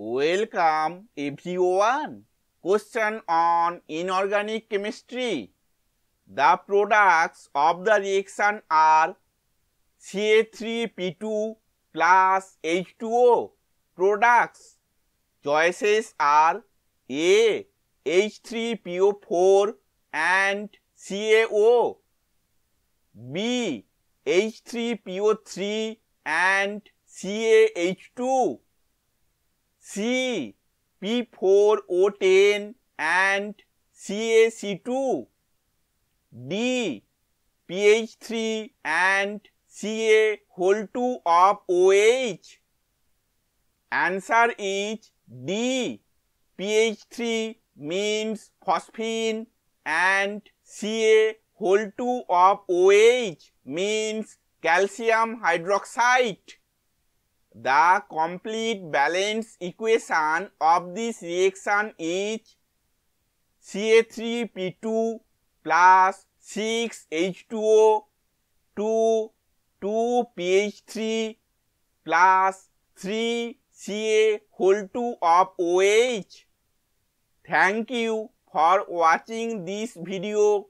Welcome everyone. Question on inorganic chemistry. The products of the reaction are CA3P2 plus H2O products. Choices are A, H3PO4 and CaO, B, H3PO3 and CaH2, C P4O10 and CaC2, D PH3 and Ca whole 2 of OH. Answer is D PH3 means phosphine and Ca whole 2 of OH means calcium hydroxide. The complete balance equation of this reaction is Ca3P2 plus 6H2O 2 2PH3 plus 3Ca whole 2 of OH. Thank you for watching this video.